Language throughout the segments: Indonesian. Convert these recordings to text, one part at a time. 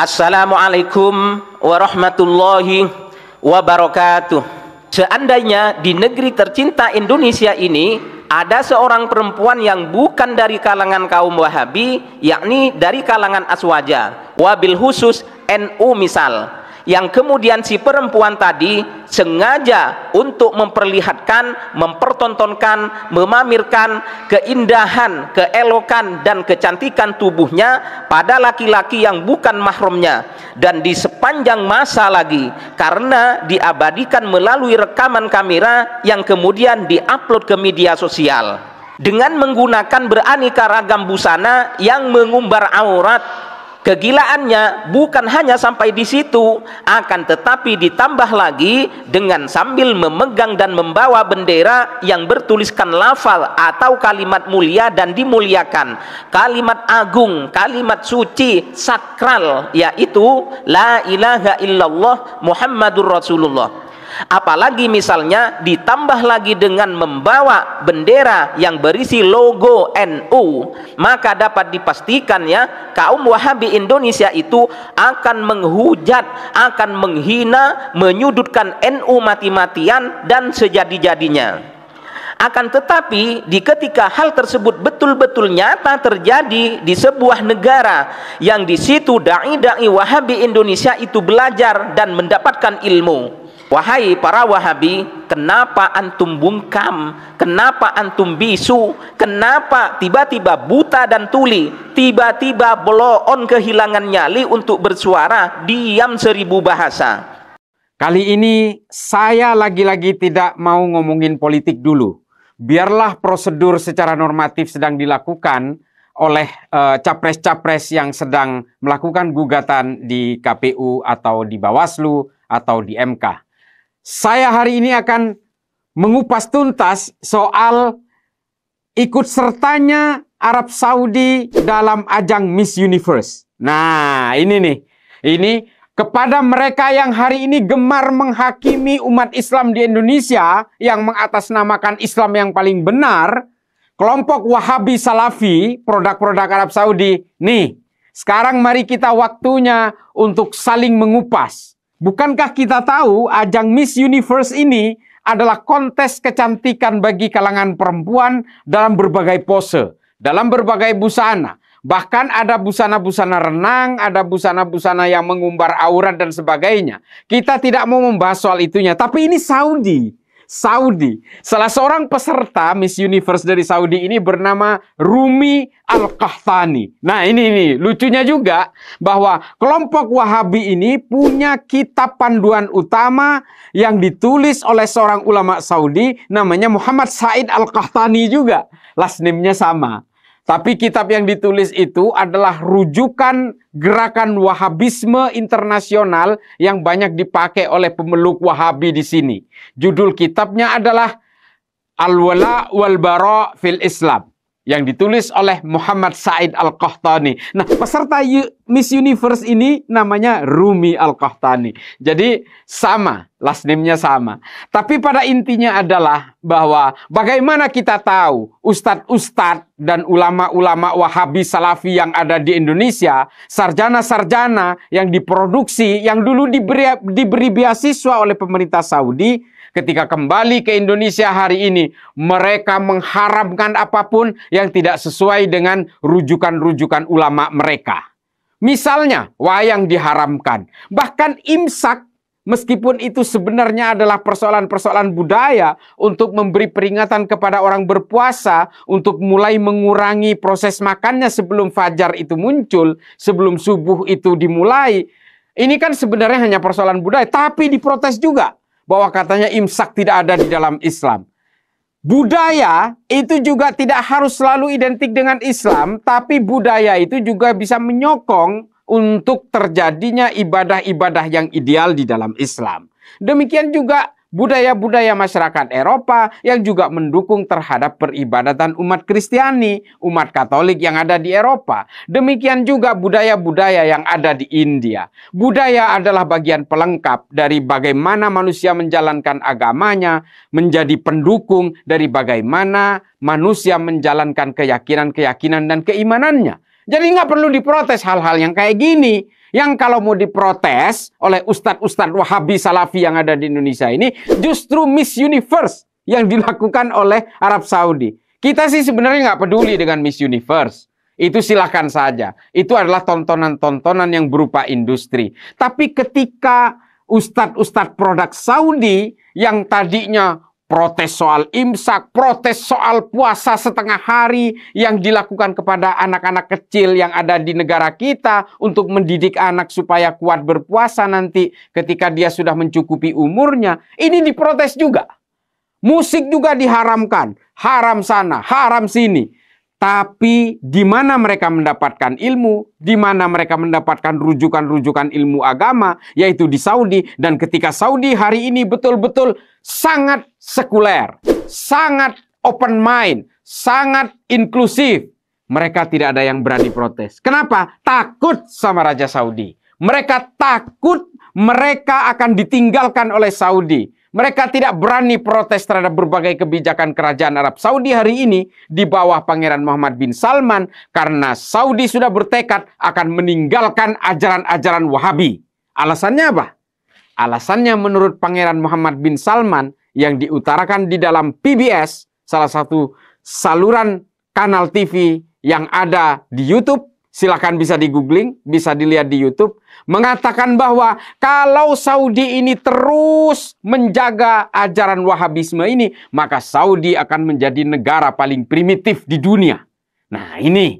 Assalamualaikum warahmatullahi wabarakatuh Seandainya di negeri tercinta Indonesia ini ada seorang perempuan yang bukan dari kalangan kaum Wahabi, yakni dari kalangan Aswaja, wabil khusus NU misal yang kemudian si perempuan tadi sengaja untuk memperlihatkan, mempertontonkan, memamerkan keindahan, keelokan dan kecantikan tubuhnya pada laki-laki yang bukan mahrumnya dan di sepanjang masa lagi karena diabadikan melalui rekaman kamera yang kemudian diupload ke media sosial dengan menggunakan beraneka ragam busana yang mengumbar aurat kegilaannya bukan hanya sampai di situ akan tetapi ditambah lagi dengan sambil memegang dan membawa bendera yang bertuliskan lafal atau kalimat mulia dan dimuliakan kalimat agung kalimat suci sakral yaitu la ilaha illallah muhammadur rasulullah apalagi misalnya ditambah lagi dengan membawa bendera yang berisi logo NU maka dapat dipastikan ya kaum wahabi Indonesia itu akan menghujat akan menghina menyudutkan NU mati-matian dan sejadi-jadinya akan tetapi di ketika hal tersebut betul-betul nyata terjadi di sebuah negara yang di situ dai-dai Wahabi Indonesia itu belajar dan mendapatkan ilmu Wahai para wahabi, kenapa antum bungkam? Kenapa antum bisu? Kenapa tiba-tiba buta dan tuli? Tiba-tiba beloon kehilangan nyali untuk bersuara? Diam seribu bahasa. Kali ini saya lagi-lagi tidak mau ngomongin politik dulu. Biarlah prosedur secara normatif sedang dilakukan oleh eh, capres-capres uh, capres -capres yang sedang melakukan gugatan di KPU atau di Bawaslu atau di MK saya hari ini akan mengupas tuntas soal ikut sertanya Arab Saudi dalam ajang Miss Universe. Nah, ini nih. Ini kepada mereka yang hari ini gemar menghakimi umat Islam di Indonesia yang mengatasnamakan Islam yang paling benar, kelompok Wahabi Salafi, produk-produk Arab Saudi. Nih, sekarang mari kita waktunya untuk saling mengupas. Bukankah kita tahu ajang Miss Universe ini adalah kontes kecantikan bagi kalangan perempuan dalam berbagai pose, dalam berbagai busana. Bahkan ada busana-busana renang, ada busana-busana yang mengumbar aurat dan sebagainya. Kita tidak mau membahas soal itunya, tapi ini Saudi. Saudi. Salah seorang peserta Miss Universe dari Saudi ini bernama Rumi Al-Qahtani. Nah ini ini lucunya juga bahwa kelompok Wahabi ini punya kitab panduan utama yang ditulis oleh seorang ulama Saudi namanya Muhammad Said Al-Qahtani juga. Last name-nya sama. Tapi kitab yang ditulis itu adalah rujukan gerakan Wahabisme internasional yang banyak dipakai oleh pemeluk Wahabi di sini. Judul kitabnya adalah Al-Wala wal Bara fil Islam yang ditulis oleh Muhammad Said Al-Qahtani. Nah, peserta Miss Universe ini namanya Rumi Al-Qahtani. Jadi sama, last name-nya sama. Tapi pada intinya adalah bahwa bagaimana kita tahu ustadz-ustadz dan ulama-ulama wahabi salafi yang ada di Indonesia, sarjana-sarjana yang diproduksi, yang dulu diberi, diberi beasiswa oleh pemerintah Saudi, ketika kembali ke Indonesia hari ini, mereka mengharapkan apapun yang tidak sesuai dengan rujukan-rujukan ulama mereka. Misalnya wayang diharamkan. Bahkan imsak meskipun itu sebenarnya adalah persoalan-persoalan budaya untuk memberi peringatan kepada orang berpuasa untuk mulai mengurangi proses makannya sebelum fajar itu muncul, sebelum subuh itu dimulai. Ini kan sebenarnya hanya persoalan budaya, tapi diprotes juga bahwa katanya imsak tidak ada di dalam Islam. Budaya itu juga tidak harus selalu identik dengan Islam, tapi budaya itu juga bisa menyokong untuk terjadinya ibadah-ibadah yang ideal di dalam Islam. Demikian juga budaya-budaya masyarakat Eropa yang juga mendukung terhadap peribadatan umat Kristiani, umat Katolik yang ada di Eropa. Demikian juga budaya-budaya yang ada di India. Budaya adalah bagian pelengkap dari bagaimana manusia menjalankan agamanya, menjadi pendukung dari bagaimana manusia menjalankan keyakinan-keyakinan dan keimanannya. Jadi nggak perlu diprotes hal-hal yang kayak gini. Yang kalau mau diprotes oleh ustadz-ustadz wahabi salafi yang ada di Indonesia ini justru Miss Universe yang dilakukan oleh Arab Saudi. Kita sih sebenarnya nggak peduli dengan Miss Universe. Itu silahkan saja. Itu adalah tontonan-tontonan yang berupa industri. Tapi ketika ustadz-ustadz produk Saudi yang tadinya protes soal imsak, protes soal puasa setengah hari yang dilakukan kepada anak-anak kecil yang ada di negara kita untuk mendidik anak supaya kuat berpuasa nanti ketika dia sudah mencukupi umurnya. Ini diprotes juga. Musik juga diharamkan, haram sana, haram sini. Tapi di mana mereka mendapatkan ilmu, di mana mereka mendapatkan rujukan-rujukan ilmu agama, yaitu di Saudi. Dan ketika Saudi hari ini betul-betul sangat sekuler, sangat open mind, sangat inklusif, mereka tidak ada yang berani protes. Kenapa? Takut sama Raja Saudi. Mereka takut mereka akan ditinggalkan oleh Saudi. Mereka tidak berani protes terhadap berbagai kebijakan kerajaan Arab Saudi hari ini di bawah Pangeran Muhammad bin Salman karena Saudi sudah bertekad akan meninggalkan ajaran-ajaran Wahabi. Alasannya apa? Alasannya menurut Pangeran Muhammad bin Salman yang diutarakan di dalam PBS, salah satu saluran kanal TV yang ada di YouTube silahkan bisa di googling, bisa dilihat di YouTube, mengatakan bahwa kalau Saudi ini terus menjaga ajaran Wahabisme ini, maka Saudi akan menjadi negara paling primitif di dunia. Nah ini,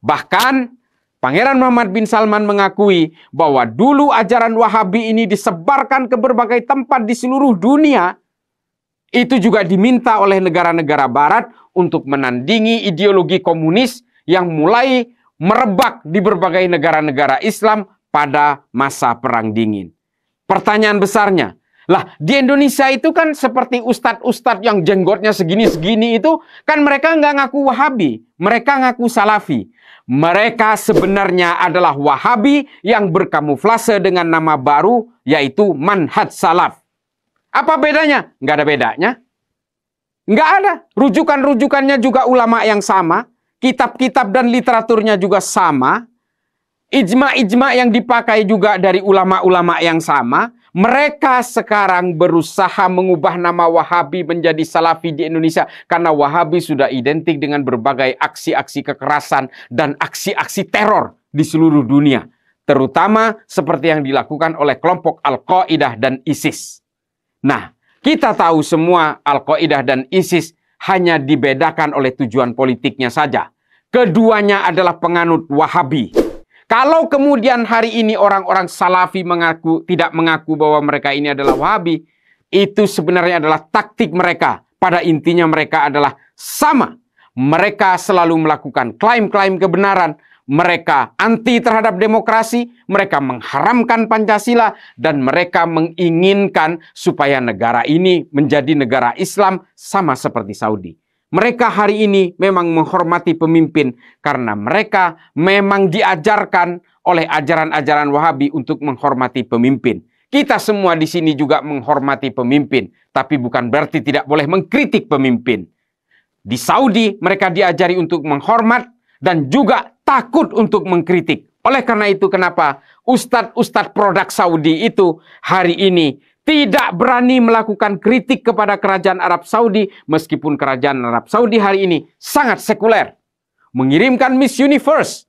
bahkan Pangeran Muhammad bin Salman mengakui bahwa dulu ajaran Wahabi ini disebarkan ke berbagai tempat di seluruh dunia. Itu juga diminta oleh negara-negara barat untuk menandingi ideologi komunis yang mulai merebak di berbagai negara-negara Islam pada masa Perang Dingin. Pertanyaan besarnya, lah di Indonesia itu kan seperti ustadz-ustadz yang jenggotnya segini-segini itu kan mereka nggak ngaku Wahabi, mereka ngaku Salafi. Mereka sebenarnya adalah Wahabi yang berkamuflase dengan nama baru yaitu manhat Salaf. Apa bedanya? Nggak ada bedanya. Nggak ada. Rujukan-rujukannya juga ulama yang sama kitab-kitab dan literaturnya juga sama, ijma-ijma yang dipakai juga dari ulama-ulama yang sama. Mereka sekarang berusaha mengubah nama Wahabi menjadi Salafi di Indonesia karena Wahabi sudah identik dengan berbagai aksi-aksi kekerasan dan aksi-aksi teror di seluruh dunia, terutama seperti yang dilakukan oleh kelompok Al-Qaeda dan ISIS. Nah, kita tahu semua Al-Qaeda dan ISIS hanya dibedakan oleh tujuan politiknya saja. Keduanya adalah penganut Wahabi. Kalau kemudian hari ini orang-orang Salafi mengaku tidak mengaku bahwa mereka ini adalah Wahabi, itu sebenarnya adalah taktik mereka. Pada intinya mereka adalah sama. Mereka selalu melakukan klaim-klaim kebenaran mereka anti terhadap demokrasi, mereka mengharamkan Pancasila, dan mereka menginginkan supaya negara ini menjadi negara Islam sama seperti Saudi. Mereka hari ini memang menghormati pemimpin karena mereka memang diajarkan oleh ajaran-ajaran Wahabi untuk menghormati pemimpin. Kita semua di sini juga menghormati pemimpin, tapi bukan berarti tidak boleh mengkritik pemimpin. Di Saudi, mereka diajari untuk menghormat dan juga takut untuk mengkritik. Oleh karena itu kenapa ustadz-ustadz produk Saudi itu hari ini tidak berani melakukan kritik kepada kerajaan Arab Saudi meskipun kerajaan Arab Saudi hari ini sangat sekuler. Mengirimkan Miss Universe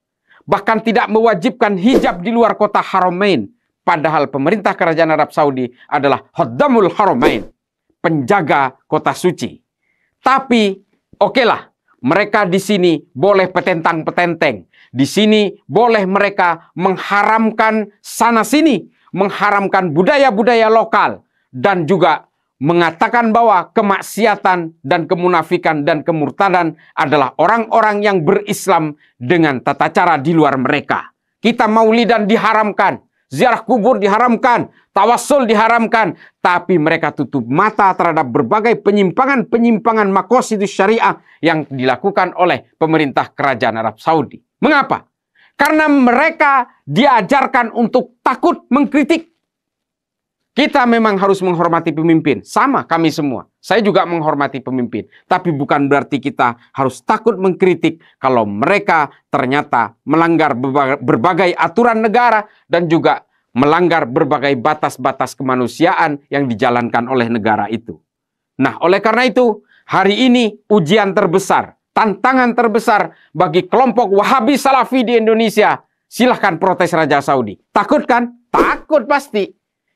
bahkan tidak mewajibkan hijab di luar kota Haramain padahal pemerintah kerajaan Arab Saudi adalah Haddamul Haramain, penjaga kota suci. Tapi okelah okay mereka di sini boleh petentang-petenteng. Di sini boleh mereka mengharamkan sana-sini, mengharamkan budaya-budaya lokal, dan juga mengatakan bahwa kemaksiatan dan kemunafikan dan kemurtadan adalah orang-orang yang berislam dengan tata cara di luar mereka. Kita maulidan diharamkan, ziarah kubur diharamkan, tawassul diharamkan, tapi mereka tutup mata terhadap berbagai penyimpangan-penyimpangan makosidus syariah yang dilakukan oleh pemerintah kerajaan Arab Saudi. Mengapa? Karena mereka diajarkan untuk takut mengkritik. Kita memang harus menghormati pemimpin. Sama kami semua. Saya juga menghormati pemimpin. Tapi bukan berarti kita harus takut mengkritik kalau mereka ternyata melanggar berbagai aturan negara dan juga melanggar berbagai batas-batas kemanusiaan yang dijalankan oleh negara itu. Nah, oleh karena itu, hari ini ujian terbesar, tantangan terbesar bagi kelompok Wahabi Salafi di Indonesia. Silahkan protes Raja Saudi. Takut kan? Takut pasti.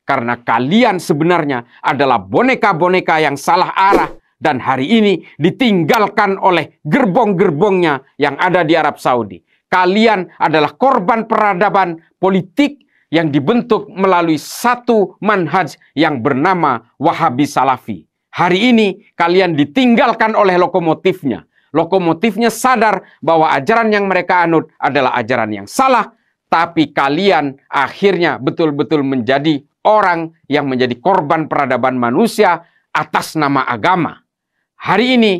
Karena kalian sebenarnya adalah boneka-boneka yang salah arah dan hari ini ditinggalkan oleh gerbong-gerbongnya yang ada di Arab Saudi. Kalian adalah korban peradaban politik yang dibentuk melalui satu manhaj yang bernama Wahabi Salafi. Hari ini kalian ditinggalkan oleh lokomotifnya. Lokomotifnya sadar bahwa ajaran yang mereka anut adalah ajaran yang salah, tapi kalian akhirnya betul-betul menjadi orang yang menjadi korban peradaban manusia atas nama agama. Hari ini,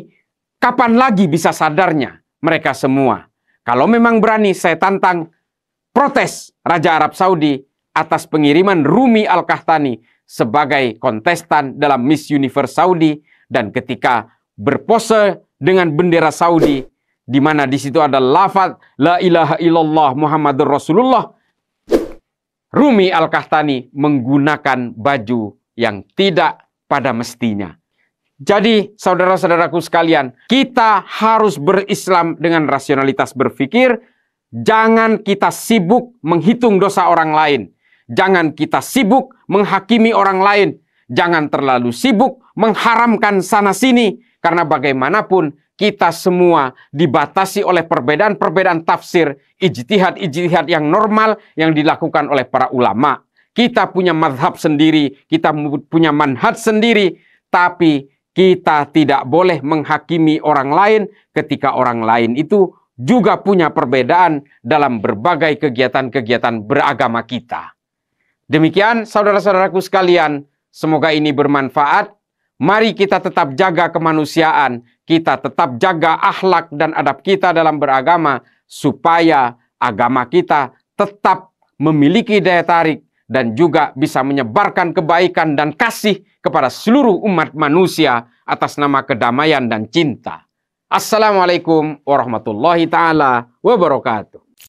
kapan lagi bisa sadarnya mereka semua? Kalau memang berani, saya tantang protes Raja Arab Saudi atas pengiriman Rumi Al-Kahtani sebagai kontestan dalam Miss Universe Saudi dan ketika berpose dengan bendera Saudi di mana di situ ada lafaz la ilaha illallah Muhammadur Rasulullah Rumi Al-Kahtani menggunakan baju yang tidak pada mestinya. Jadi, saudara-saudaraku sekalian, kita harus berislam dengan rasionalitas berpikir. Jangan kita sibuk menghitung dosa orang lain. Jangan kita sibuk menghakimi orang lain. Jangan terlalu sibuk mengharamkan sana-sini, karena bagaimanapun kita semua dibatasi oleh perbedaan-perbedaan tafsir, ijtihad-ijtihad yang normal yang dilakukan oleh para ulama. Kita punya madhab sendiri, kita punya manhaj sendiri, tapi kita tidak boleh menghakimi orang lain ketika orang lain itu juga punya perbedaan dalam berbagai kegiatan-kegiatan beragama kita. Demikian saudara-saudaraku sekalian, semoga ini bermanfaat Mari kita tetap jaga kemanusiaan, kita tetap jaga akhlak dan adab kita dalam beragama, supaya agama kita tetap memiliki daya tarik dan juga bisa menyebarkan kebaikan dan kasih kepada seluruh umat manusia atas nama kedamaian dan cinta. Assalamualaikum warahmatullahi taala wabarakatuh.